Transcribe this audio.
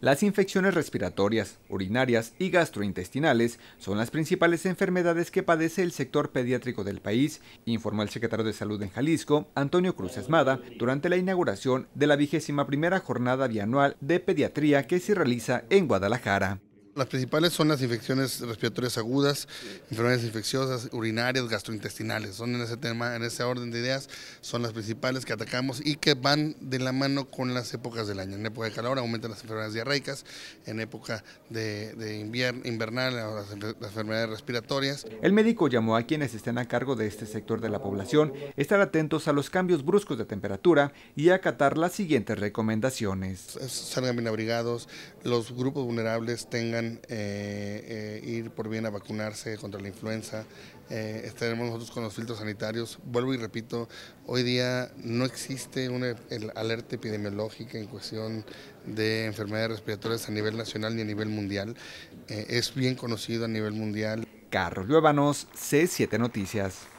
Las infecciones respiratorias, urinarias y gastrointestinales son las principales enfermedades que padece el sector pediátrico del país, informó el secretario de Salud en Jalisco, Antonio Cruz Esmada, durante la inauguración de la vigésima primera jornada bianual de pediatría que se realiza en Guadalajara. Las principales son las infecciones respiratorias agudas, enfermedades infecciosas, urinarias, gastrointestinales. Son en ese tema, en ese orden de ideas, son las principales que atacamos y que van de la mano con las épocas del año. En época de calor aumentan las enfermedades diarreicas, en época de, invierno, invernal las, las enfermedades respiratorias. El médico llamó a quienes estén a cargo de este sector de la población estar atentos a los cambios bruscos de temperatura y acatar las siguientes recomendaciones. Salgan bien abrigados, los grupos vulnerables tengan eh, eh, ir por bien a vacunarse contra la influenza. Eh, estaremos nosotros con los filtros sanitarios. Vuelvo y repito, hoy día no existe una alerta epidemiológica en cuestión de enfermedades respiratorias a nivel nacional ni a nivel mundial. es bien conocido a nivel mundial. Carlos Luébanos, C7 Noticias.